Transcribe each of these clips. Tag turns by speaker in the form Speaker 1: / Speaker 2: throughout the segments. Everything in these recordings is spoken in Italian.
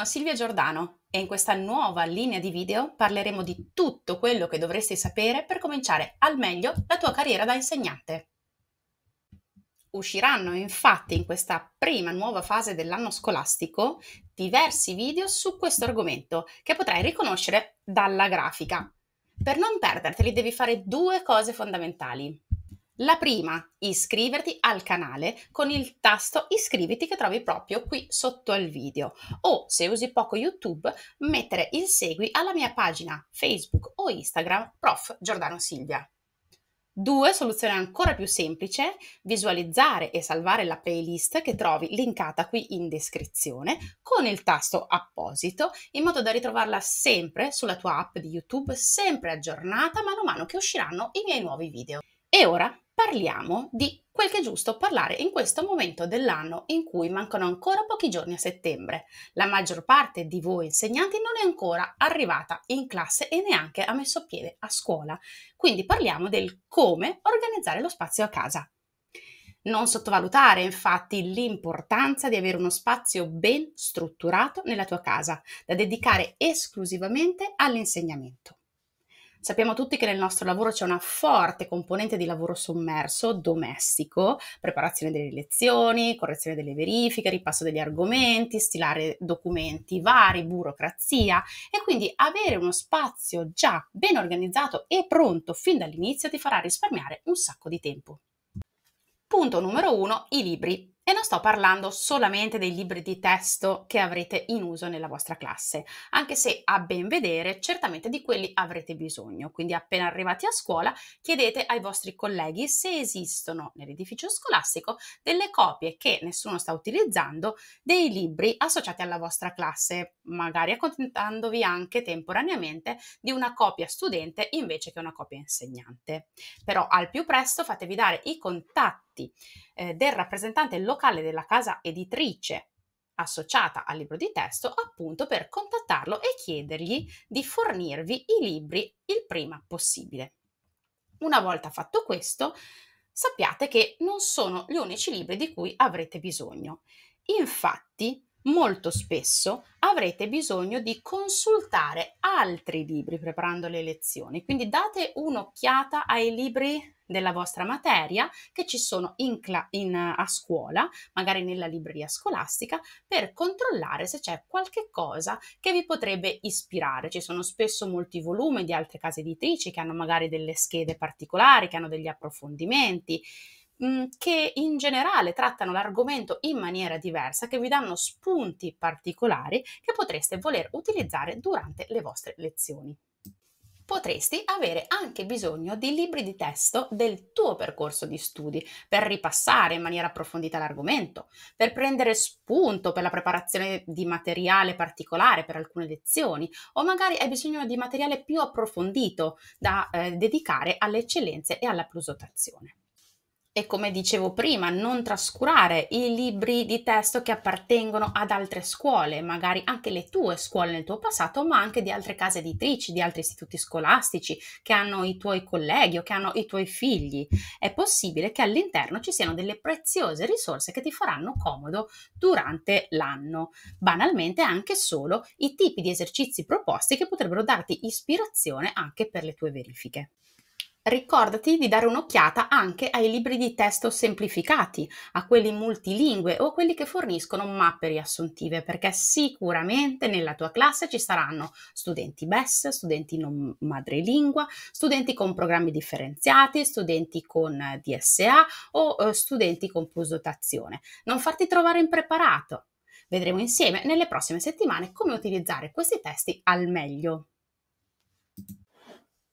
Speaker 1: sono Silvia Giordano e in questa nuova linea di video parleremo di tutto quello che dovresti sapere per cominciare al meglio la tua carriera da insegnante. Usciranno infatti in questa prima nuova fase dell'anno scolastico diversi video su questo argomento che potrai riconoscere dalla grafica. Per non perderteli devi fare due cose fondamentali. La prima, iscriverti al canale con il tasto iscriviti che trovi proprio qui sotto al video o se usi poco YouTube mettere il segui alla mia pagina Facebook o Instagram Prof Giordano Silvia. Due, soluzione ancora più semplice, visualizzare e salvare la playlist che trovi linkata qui in descrizione con il tasto apposito in modo da ritrovarla sempre sulla tua app di YouTube, sempre aggiornata mano a mano che usciranno i miei nuovi video. E ora parliamo di quel che è giusto parlare in questo momento dell'anno in cui mancano ancora pochi giorni a settembre. La maggior parte di voi insegnanti non è ancora arrivata in classe e neanche ha messo piede a scuola. Quindi parliamo del come organizzare lo spazio a casa. Non sottovalutare infatti l'importanza di avere uno spazio ben strutturato nella tua casa, da dedicare esclusivamente all'insegnamento. Sappiamo tutti che nel nostro lavoro c'è una forte componente di lavoro sommerso, domestico, preparazione delle lezioni, correzione delle verifiche, ripasso degli argomenti, stilare documenti vari, burocrazia e quindi avere uno spazio già ben organizzato e pronto fin dall'inizio ti farà risparmiare un sacco di tempo. Punto numero uno, i libri. E non sto parlando solamente dei libri di testo che avrete in uso nella vostra classe, anche se a ben vedere certamente di quelli avrete bisogno. Quindi appena arrivati a scuola chiedete ai vostri colleghi se esistono nell'edificio scolastico delle copie che nessuno sta utilizzando dei libri associati alla vostra classe, magari accontentandovi anche temporaneamente di una copia studente invece che una copia insegnante. Però al più presto fatevi dare i contatti atti eh, del rappresentante locale della casa editrice associata al libro di testo appunto per contattarlo e chiedergli di fornirvi i libri il prima possibile. Una volta fatto questo, sappiate che non sono gli unici libri di cui avrete bisogno. Infatti, molto spesso avrete bisogno di consultare altri libri preparando le lezioni, quindi date un'occhiata ai libri della vostra materia che ci sono in cla- in, a scuola, magari nella libreria scolastica, per controllare se c'è qualche cosa che vi potrebbe ispirare. Ci sono spesso molti volumi di altre case editrici che hanno magari delle schede particolari, che hanno degli approfondimenti Mhmm, che in generale trattano l'argomento in maniera diversa, che vi danno spunti particolari che potreste voler utilizzare durante le vostre lezioni potresti avere anche bisogno di libri di testo del tuo percorso di studi per ripassare in maniera approfondita l'argomento, per prendere spunto per la preparazione di materiale particolare per alcune lezioni o magari hai bisogno di materiale più approfondito da eh, dedicare alle eccellenze e alla plusotazione e come dicevo prima, non trascurare i libri di testo che appartengono ad altre scuole, magari anche le tue scuole nel tuo passato, ma anche di altre case editrici, di altri istituti scolastici che hanno i tuoi colleghi o che hanno i tuoi figli. È possibile che all'interno ci siano delle preziose risorse che ti faranno comodo durante l'anno. Banalmente anche solo i tipi di esercizi proposti che potrebbero darti ispirazione anche per le tue verifiche. Ricordati di dare un'occhiata anche ai libri di testo semplificati, a quelli multilingue o a quelli che forniscono mappe riassuntive, perché sicuramente nella tua classe ci saranno studenti BES, studenti non madrelingua, studenti con programmi differenziati, studenti con DSA o eh, studenti con plusdotazione. Non farti trovare impreparato. Vedremo insieme nelle prossime settimane come utilizzare questi testi al meglio.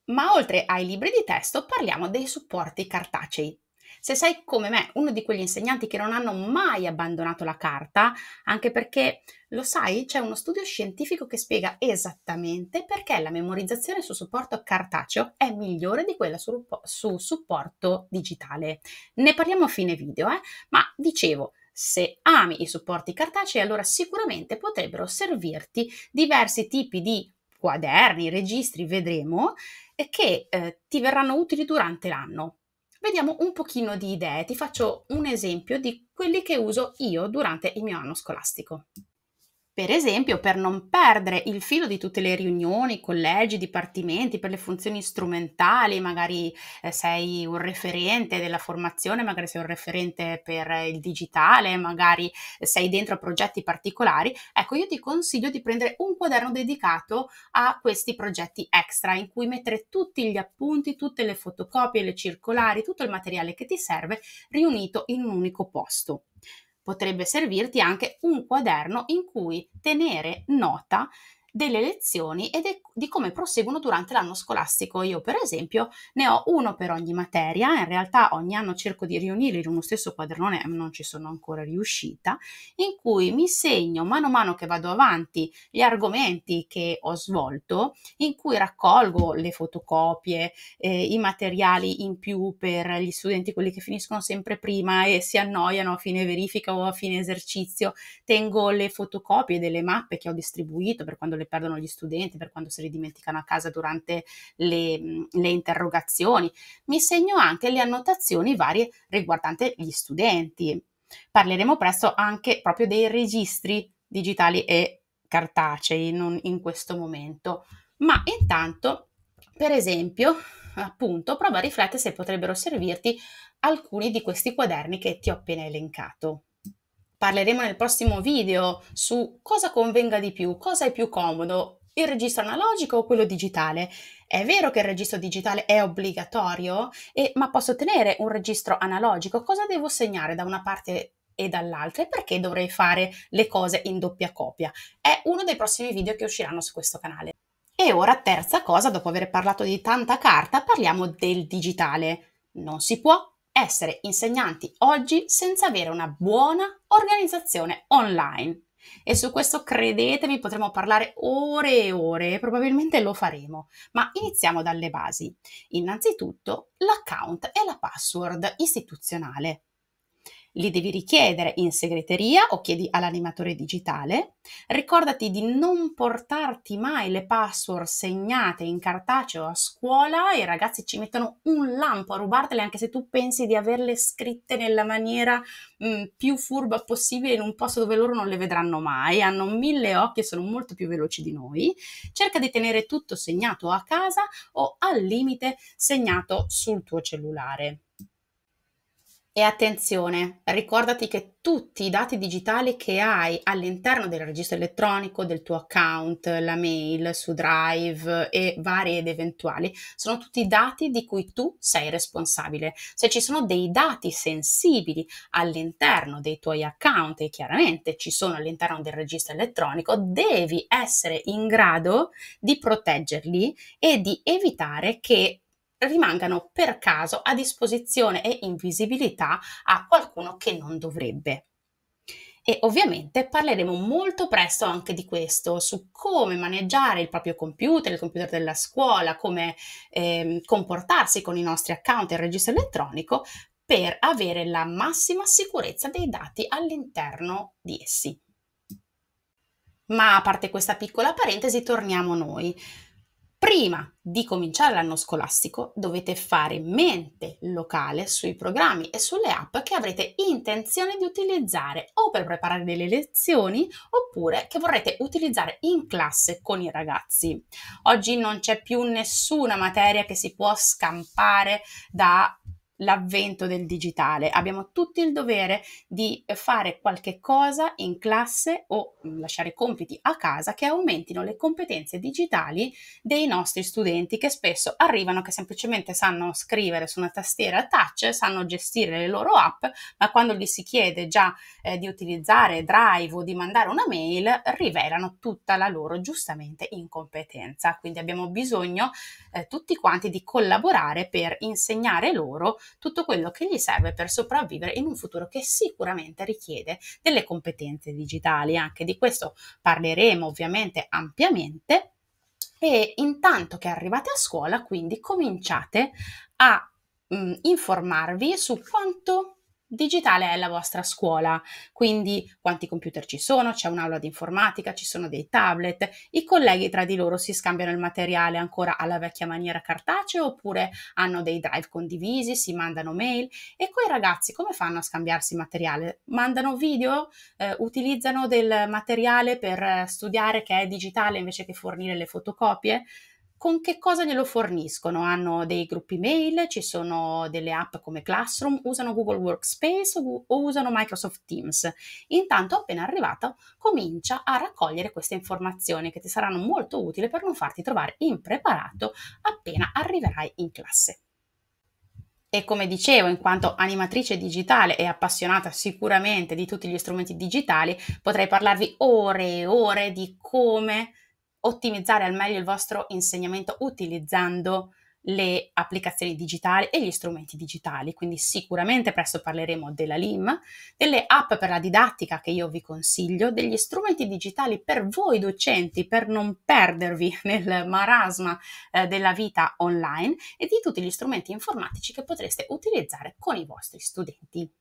Speaker 1: Ma oltre ai libri di testo parliamo dei supporti cartacei. Se sei come me uno di quegli insegnanti che non hanno mai abbandonato la carta, anche perché lo sai, c'è uno studio scientifico che spiega esattamente perché la memorizzazione su supporto cartaceo è migliore di quella su, su supporto digitale. Ne parliamo a fine video, eh? ma dicevo, se ami i supporti cartacei, allora sicuramente potrebbero servirti diversi tipi di quaderni, registri, vedremo, che eh, ti verranno utili durante l'anno. Vediamo un pochino di idee, ti faccio un esempio di quelli che uso io durante il mio anno scolastico. Per esempio, per non perdere il filo di tutte le riunioni, collegi, dipartimenti, per le funzioni strumentali, magari eh, sei un referente della formazione, magari sei un referente per il digitale, magari sei dentro progetti particolari. Ecco, io ti consiglio di prendere un quaderno dedicato a questi progetti extra in cui mettere tutti gli appunti, tutte le fotocopie, le circolari, tutto il materiale che ti serve riunito in un unico posto. Potrebbe servirti anche un quaderno in cui tenere nota delle lezioni e de- di come proseguono durante l'anno scolastico. Io, per esempio, ne ho uno per ogni materia, in realtà ogni anno cerco di riunirli in uno stesso quadernone, ehm, non ci sono ancora riuscita, in cui mi segno mano a mano che vado avanti gli argomenti che ho svolto, in cui raccolgo le fotocopie, eh, i materiali in più per gli studenti, quelli che finiscono sempre prima e si annoiano a fine verifica o a fine esercizio. Tengo le fotocopie delle mappe che ho distribuito per quando le perdono gli studenti, per quando se li dimenticano a casa durante le, le interrogazioni. Mi segno anche le annotazioni varie riguardanti gli studenti. Parleremo presto anche proprio dei registri digitali e cartacei non in questo momento. Ma intanto, per esempio, appunto, prova a riflettere se potrebbero servirti alcuni di questi quaderni che ti ho appena elencato. Parleremo nel prossimo video su cosa convenga di più, cosa è più comodo, il registro analogico o quello digitale. È vero che il registro digitale è obbligatorio, e, ma posso ottenere un registro analogico? Cosa devo segnare da una parte e dall'altra e perché dovrei fare le cose in doppia copia? È uno dei prossimi video che usciranno su questo canale. E ora, terza cosa, dopo aver parlato di tanta carta, parliamo del digitale. Non si può essere insegnanti oggi senza avere una buona organizzazione online. E su questo credetemi potremo parlare ore e ore e probabilmente lo faremo, ma iniziamo dalle basi. Innanzitutto l'account e la password istituzionale. Li devi richiedere in segreteria o chiedi all'animatore digitale. Ricordati di non portarti mai le password segnate in cartaceo a scuola. I ragazzi ci mettono un lampo a rubartele anche se tu pensi di averle scritte nella maniera mh, mm, più furba possibile in un posto dove loro non le vedranno mai. Hanno mille occhi e sono molto più veloci di noi. Cerca di tenere tutto segnato a casa o al limite segnato sul tuo cellulare. E attenzione, ricordati che tutti i dati digitali che hai all'interno del registro elettronico, del tuo account, la mail su Drive e vari ed eventuali, sono tutti dati di cui tu sei responsabile. Se ci sono dei dati sensibili all'interno dei tuoi account e chiaramente ci sono all'interno del registro elettronico, devi essere in grado di proteggerli e di evitare che rimangano per caso a disposizione e in visibilità a qualcuno che non dovrebbe. E ovviamente parleremo molto presto anche di questo, su come maneggiare il proprio computer, il computer della scuola, come eh, comportarsi con i nostri account e il registro elettronico per avere la massima sicurezza dei dati all'interno di essi. Ma a parte questa piccola parentesi, torniamo noi. Prima di cominciare l'anno scolastico dovete fare mente locale sui programmi e sulle app che avrete intenzione di utilizzare o per preparare delle lezioni oppure che vorrete utilizzare in classe con i ragazzi. Oggi non c'è più nessuna materia che si può scampare da l'avvento del digitale. Abbiamo tutti il dovere di fare qualche cosa in classe o lasciare compiti a casa che aumentino le competenze digitali dei nostri studenti che spesso arrivano che semplicemente sanno scrivere su una tastiera touch, sanno gestire le loro app, ma quando gli si chiede già eh, di utilizzare Drive o di mandare una mail, rivelano tutta la loro giustamente incompetenza. Quindi abbiamo bisogno eh, tutti quanti di collaborare per insegnare loro tutto quello che gli serve per sopravvivere in un futuro che sicuramente richiede delle competenze digitali. Anche di questo parleremo ovviamente ampiamente. E intanto che arrivate a scuola, quindi cominciate a mh, mm, informarvi su quanto Digitale è la vostra scuola, quindi quanti computer ci sono, c'è un'aula di informatica, ci sono dei tablet, i colleghi tra di loro si scambiano il materiale ancora alla vecchia maniera cartacea oppure hanno dei drive condivisi, si mandano mail e quei ragazzi come fanno a scambiarsi materiale? Mandano video, eh, utilizzano del materiale per eh, studiare che è digitale invece che fornire le fotocopie? con che cosa glielo forniscono? Hanno dei gruppi mail, ci sono delle app come Classroom, usano Google Workspace o usano Microsoft Teams. Intanto, appena arrivato, comincia a raccogliere queste informazioni che ti saranno molto utili per non farti trovare impreparato appena arriverai in classe. E come dicevo, in quanto animatrice digitale e appassionata sicuramente di tutti gli strumenti digitali, potrei parlarvi ore e ore di come ottimizzare al meglio il vostro insegnamento utilizzando le applicazioni digitali e gli strumenti digitali, quindi sicuramente presto parleremo della LIM, delle app per la didattica che io vi consiglio, degli strumenti digitali per voi docenti per non perdervi nel marasma eh, della vita online e di tutti gli strumenti informatici che potreste utilizzare con i vostri studenti.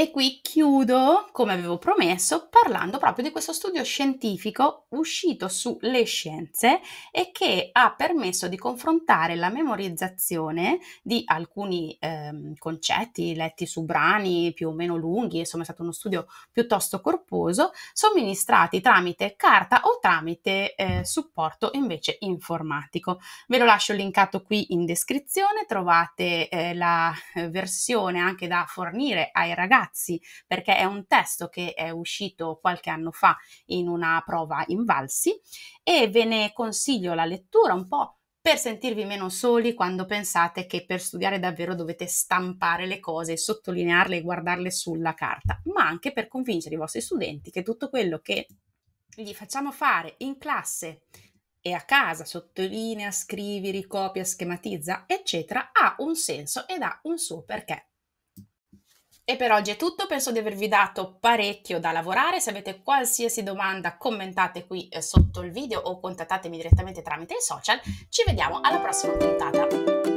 Speaker 1: E qui chiudo, come avevo promesso, parlando proprio di questo studio scientifico uscito sulle scienze e che ha permesso di confrontare la memorizzazione di alcuni ehm, concetti letti su brani più o meno lunghi, insomma è stato uno studio piuttosto corposo, somministrati tramite carta o tramite eh, supporto invece informatico. Ve lo lascio linkato qui in descrizione, trovate eh, la eh, versione anche da fornire ai ragazzi ragazzi, perché è un testo che è uscito qualche anno fa in una prova in Valsi e ve ne consiglio la lettura un po' per sentirvi meno soli quando pensate che per studiare davvero dovete stampare le cose, sottolinearle e guardarle sulla carta, ma anche per convincere i vostri studenti che tutto quello che gli facciamo fare in classe e a casa sottolinea, scrivi, ricopia, schematizza, eccetera, ha un senso ed ha un suo perché. E per oggi è tutto, penso di avervi dato parecchio da lavorare, se avete qualsiasi domanda commentate qui eh, sotto il video o contattatemi direttamente tramite i social, ci vediamo alla prossima puntata.